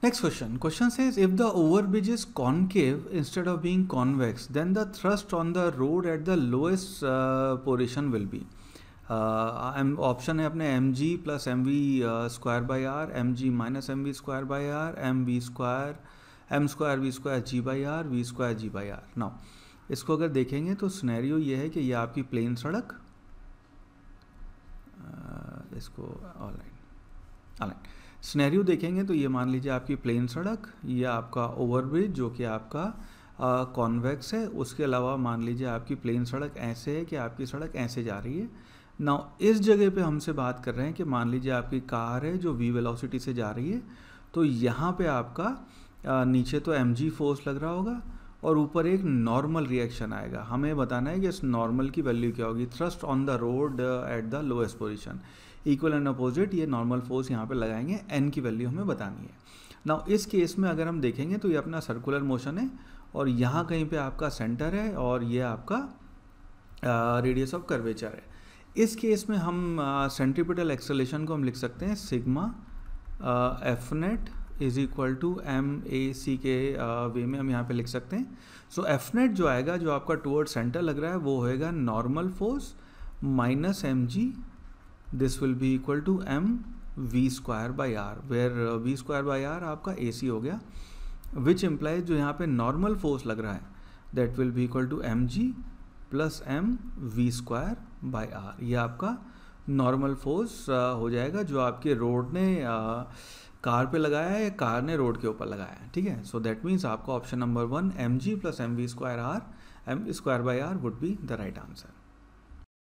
Next question. Question says if the overbridge is concave instead of being convex, then the thrust on the road at the lowest uh, position will be. Option uh, है अपने M G plus M V square by R M G minus M V square by R M V square M square V square G by R V square G by R now इसको अगर देखेंगे तो scenario ये है कि यह आपकी plane सड़क uh, इसको ऑनलाइन अलाइन स्नैरियो देखेंगे तो ये मान लीजिए आपकी प्लेन सड़क या आपका ओवरब्रिज जो कि आपका कॉन्वेक्स है उसके अलावा मान लीजिए आपकी प्लेन सड़क ऐसे है कि आपकी सड़क ऐसे जा रही है ना इस जगह पे हमसे बात कर रहे हैं कि मान लीजिए आपकी कार है जो वी वेलोसिटी से जा रही है तो यहाँ पे आपका आ, नीचे तो एम फोर्स लग रहा होगा और ऊपर एक नॉर्मल रिएक्शन आएगा हमें बताना है कि इस नॉर्मल की वैल्यू क्या होगी thrust on the road at the lowest position equal and opposite ये नॉर्मल फोर्स यहाँ पे लगाएंगे एन की वैल्यू हमें बतानी है ना इस केस में अगर हम देखेंगे तो ये अपना सर्कुलर मोशन है और यहाँ कहीं पे आपका सेंटर है और ये आपका रेडियस ऑफ कर्वेचर है इस केस में हम सेंट्रीपिटल एक्सलेशन को हम लिख सकते हैं sigma F net is equal to M A C के वे में हम यहाँ पे लिख सकते हैं सो एफ नेट जो आएगा जो आपका टूवर्ड सेंटर लग रहा है वो होएगा normal force minus M G this will be equal to M V square by R where V square by R आपका ए सी हो गया विच इम्प्लाइज जो यहाँ पे नॉर्मल फोर्स लग रहा है that will be equal to M G plus M V square by R ये आपका नॉर्मल फोर्स uh, हो जाएगा जो आपके रोड ने uh, कार पे लगाया है या कार ने रोड के ऊपर लगाया है ठीक है सो दैट मीन्स आपका option number one M G plus M V square R M square by R would be the right answer